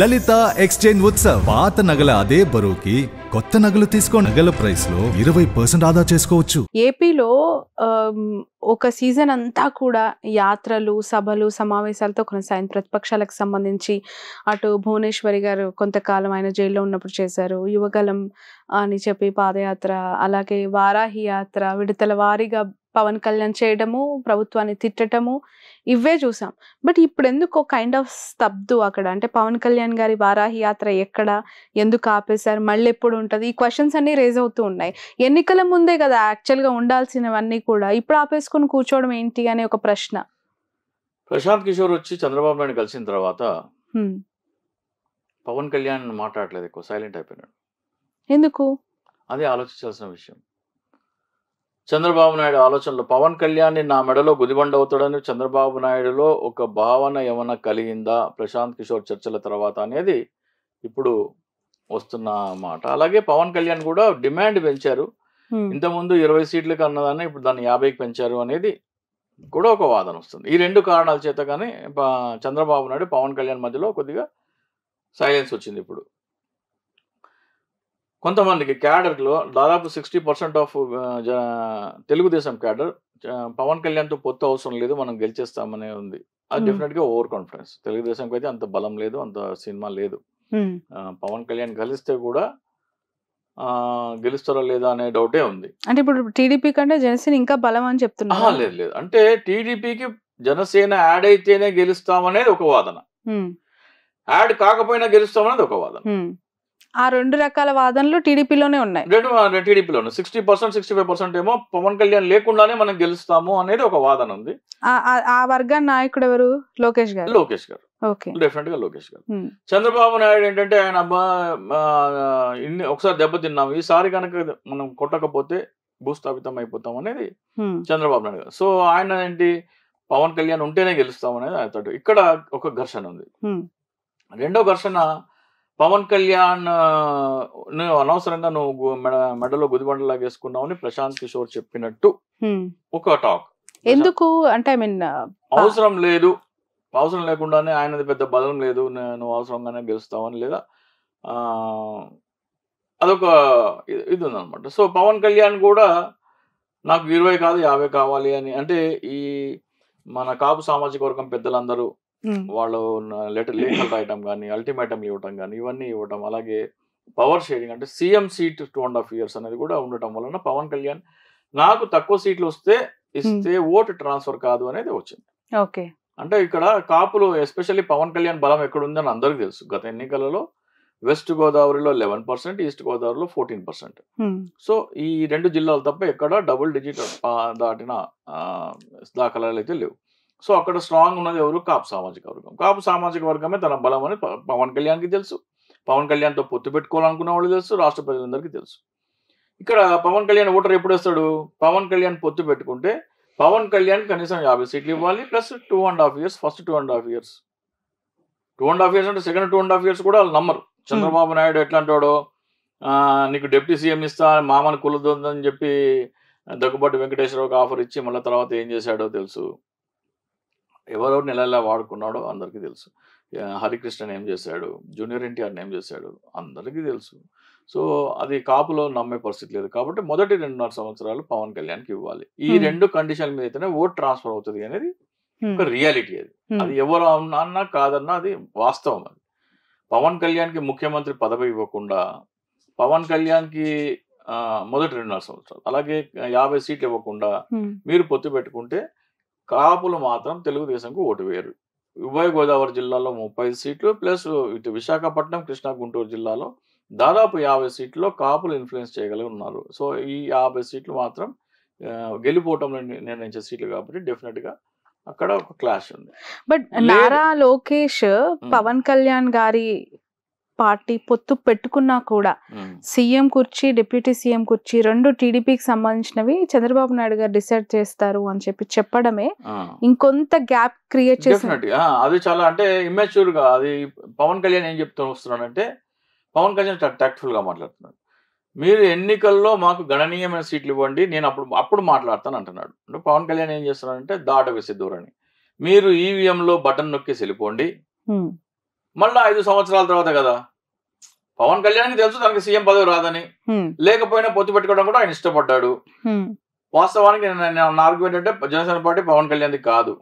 లలిత exchange Utsav పాత నగల అదే బరువుకి కొత్త నగలు తీసుకో నగల ప్రైస్ లో ఇరవై పర్సెంట్ ఆదా చేసుకోవచ్చు ఏపీలో ఒక సీజన్ అంతా కూడా యాత్రలు సభలు సమావేశాలతో కొనసాగింది ప్రతిపక్షాలకు సంబంధించి అటు భువనేశ్వరి గారు కొంతకాలం ఆయన జైల్లో ఉన్నప్పుడు చేశారు యువగలం అని చెప్పి పాదయాత్ర అలాగే వారాహి యాత్ర విడతల వారీగా పవన్ కళ్యాణ్ చేయడము ప్రభుత్వాన్ని తిట్టడము ఇవే చూసాం బట్ ఇప్పుడు ఎందుకో కైండ్ ఆఫ్ స్తబ్దు అక్కడ అంటే పవన్ కళ్యాణ్ గారి వారాహి యాత్ర ఎక్కడ ఎందుకు ఆపేశారు మళ్ళీ ఎప్పుడు ఉంటుంది ఈ క్వశ్చన్స్ అన్నీ రేజ్ అవుతూ ఉన్నాయి ఎన్నికల ముందే కదా యాక్చువల్గా ఉండాల్సినవన్నీ కూడా ఇప్పుడు ఆపేసుకొని కూర్చోవడం ఏంటి అనే ఒక ప్రశ్న ప్రశాంత్ కిషోర్ వచ్చి చంద్రబాబు నాయుడు కలిసిన తర్వాత పవన్ కళ్యాణ్ మాట్లాడలేదు ఎక్కువ సైలెంట్ అయిపోయినాడు ఎందుకు అదే ఆలోచించాల్సిన విషయం చంద్రబాబు నాయుడు ఆలోచనలు పవన్ కళ్యాణ్ నా మెడలో గుదిబండ అవుతాడని చంద్రబాబు నాయుడులో ఒక భావన ఏమైనా కలిగిందా ప్రశాంత్ కిషోర్ చర్చల తర్వాత అనేది ఇప్పుడు వస్తున్న మాట అలాగే పవన్ కళ్యాణ్ కూడా డిమాండ్ పెంచారు ఇంతకుముందు ఇరవై సీట్లు కన్నదాన్ని ఇప్పుడు దాన్ని యాభైకి పెంచారు అనేది కూడా ఒక వాదన వస్తుంది ఈ రెండు కారణాల చేత కానీ చంద్రబాబు నాయుడు పవన్ కళ్యాణ్ మధ్యలో కొద్దిగా సైలెన్స్ వచ్చింది ఇప్పుడు కొంతమందికి క్యాడర్లో దాదాపు sixty percent of Telugu Desam cadre Pavan కళ్యాణ్తో పొత్తు అవసరం లేదు మనం గెలిచేస్తామనే ఉంది అది డెఫినెట్గా ఓవర్ కాన్ఫిడెన్స్ తెలుగుదేశంకి అయితే అంత బలం లేదు అంత సినిమా లేదు పవన్ కళ్యాణ్ కలిస్తే కూడా గెలుస్తారో లేదా అనే డౌటే ఉంది అంటే ఇప్పుడు టీడీపీ కంటే జనసేన ఇంకా బలం అని చెప్తున్నా లేదు లేదు అంటే టీడీపీకి జనసేన యాడ్ అయితేనే గెలుస్తామనేది ఒక వాదన యాడ్ కాకపోయినా గెలుస్తామనేది ఒక వాదన ఆ రెండు రకాల వాదనలు టీడీపీలోనే ఉన్నాయి రెండు టీడీపీలోనే sixty percent sixty five percent ఏమో పవన్ కళ్యాణ్ లేకుండానే మనం గెలుస్తాము అనేది ఒక వాదన ఉంది ఆ వర్గాన్ని నాయకుడు ఎవరు లోకేష్ గారు లోకేష్ గారు డెఫినెట్ గా లోకేష్ గారు చంద్రబాబు నాయుడు ఏంటంటే ఆయన ఇన్ని ఒకసారి దెబ్బతిన్నాము ఈసారి కనుక మనం కొట్టకపోతే భూస్థాపితం అయిపోతాం అనేది చంద్రబాబు నాయుడు గారు సో ఆయన ఏంటి పవన్ కళ్యాణ్ ఉంటేనే గెలుస్తాం అనేది ఆయన ఇక్కడ ఒక ఘర్షణ ఉంది రెండో ఘర్షణ పవన్ కళ్యాణ్ అనవసరంగా నువ్వు మెడలో వేసుకున్నావు వేసుకున్నావని ప్రశాంత్ కిషోర్ చెప్పినట్టు ఒక టాక్ ఎందుకు అంటే ఐ మీన్ అవసరం లేదు అవసరం లేకుండానే ఆయనది పెద్ద బలం లేదు నువ్వు అవసరంగానే గెలుస్తావని లేదా అదొక ఇది ఉంది అనమాట సో పవన్ కళ్యాణ్ కూడా నాకు ఇరవై కాదు యాభై కావాలి అని అంటే ఈ మన కాపు సామాజిక వర్గం పెద్దలందరూ వాళ్ళు లెటర్ లీటర్ రాయటం కానీ అల్టిమేటం ఇవ్వటం కానీ ఇవన్నీ ఇవ్వటం అలాగే పవర్ షేరింగ్ అంటే CM seat two and half years అనేది కూడా ఉండటం వలన పవన్ కళ్యాణ్ నాకు తక్కువ సీట్లు వస్తే ఇస్తే ఓటు ట్రాన్స్ఫర్ కాదు అనేది వచ్చింది ఓకే అంటే ఇక్కడ కాపులు ఎస్పెషల్లీ పవన్ కళ్యాణ్ బలం ఎక్కడుందని అందరికీ తెలుసు గత ఎన్నికలలో వెస్ట్ గోదావరిలో లెవెన్ పర్సెంట్ ఈస్ట్ గోదావరిలో ఫోర్టీన్ పర్సెంట్ సో ఈ రెండు జిల్లాలు తప్ప ఎక్కడ డబుల్ డిజిట్ దాటిన దాఖలాలు అయితే లేవు సో అక్కడ స్ట్రాంగ్ ఉన్నది ఎవరు కాపు సామాజిక వర్గం కాపు సామాజిక వర్గమే తన బలం అని పవన్ కళ్యాణ్కి తెలుసు పవన్ కళ్యాణ్తో పొత్తు పెట్టుకోవాలనుకున్న వాళ్ళు తెలుసు రాష్ట్ర ప్రజలందరికీ తెలుసు ఇక్కడ పవన్ కళ్యాణ్ ఓటర్ ఎప్పుడు వస్తాడు పవన్ కళ్యాణ్ పొత్తు పెట్టుకుంటే పవన్ కళ్యాణ్ కనీసం యాభై సీట్లు ఇవ్వాలి plus two and half years first two and half years two and half years అంటే second two and half years కూడా వాళ్ళు నమ్మరు hmm. చంద్రబాబు నాయుడు ఎట్లా అంటాడో నీకు డిప్యూటీ సీఎం ఇస్తా మామని కులదొద్దని చెప్పి దగ్గుబాటి వెంకటేశ్వరరావుకి ఆఫర్ ఇచ్చి మళ్ళీ తర్వాత ఏం చేశాడో తెలుసు ఎవరెవరు నెలలా వాడుకున్నాడో అందరికీ తెలుసు హరికృష్ణ ఏం చేశాడు జూనియర్ ఎన్టీఆర్ ఏం చేశాడు అందరికీ తెలుసు సో అది కాపులో నమ్మే పరిస్థితి లేదు కాబట్టి మొదటి రెండున్నర సంవత్సరాలు పవన్ కళ్యాణ్కి ఇవ్వాలి ఈ రెండు కండిషన్ల మీద అయితేనే ఓట్ ట్రాన్స్ఫర్ అవుతుంది అనేది ఒక రియాలిటీ అది అది ఎవరు అన్నా కాదన్నా అది వాస్తవం అది పవన్ కళ్యాణ్కి ముఖ్యమంత్రి పదవి ఇవ్వకుండా పవన్ కళ్యాణ్కి మొదటి రెండున్నర సంవత్సరాలు అలాగే యాభై సీట్లు ఇవ్వకుండా మీరు పొత్తు పెట్టుకుంటే కాపులు మాత్రం తెలుగుదేశంకు ఓటు వేయరు ఉభయ గోదావరి జిల్లాలో ముప్పై సీట్లు ప్లస్ ఇటు విశాఖపట్నం కృష్ణా గుంటూరు జిల్లాలో దాదాపు యాభై సీట్లలో కాపులు ఇన్ఫ్లుయెన్స్ చేయగలిగి ఉన్నారు సో ఈ యాభై సీట్లు మాత్రం గెలిపోవటం నిర్ణయించే సీట్లు కాబట్టి డెఫినెట్గా అక్కడ ఒక క్లాష్ ఉంది బట్ నారా లోకేష్ పవన్ కళ్యాణ్ గారి పార్టీ పొత్తు పెట్టుకున్నా కూడా సీఎం కుర్చీ డిప్యూటీ సీఎం కుర్చీ రెండు టీడీపీకి సంబంధించినవి చంద్రబాబు నాయుడు గారు డిసైడ్ చేస్తారు అని చెప్పి చెప్పడమే ఇంకొంత గ్యాప్ క్రియేట్ చేసినట్టు అది చాలా అంటే ఇమ్మెచ్యూర్ గా అది పవన్ కళ్యాణ్ ఏం చెప్తూ వస్తున్నాడంటే పవన్ కళ్యాణ్ టాక్ట్ఫుల్ గా మాట్లాడుతున్నాడు మీరు ఎన్నికల్లో మాకు గణనీయమైన సీట్లు ఇవ్వండి నేను అప్పుడు అప్పుడు మాట్లాడతాను అంటున్నాడు అంటే పవన్ కళ్యాణ్ ఏం చేస్తున్నాడంటే దాట వేసే దూరని మీరు ఈవీఎంలో e బటన్ నొక్కేసి వెళ్ళిపోండి మళ్ళీ ఐదు సంవత్సరాల తర్వాత కదా పవన్ కళ్యాణ్ తెలుసు తనకి సీఎం పదవి రాదని లేకపోయినా పొత్తు పెట్టుకోవడం కూడా ఆయన ఇష్టపడ్డాడు వాస్తవానికి నేను ఆర్గ్యుమెంట్ అంటే జనసేన పార్టీ పవన్ కళ్యాణ్ కాదు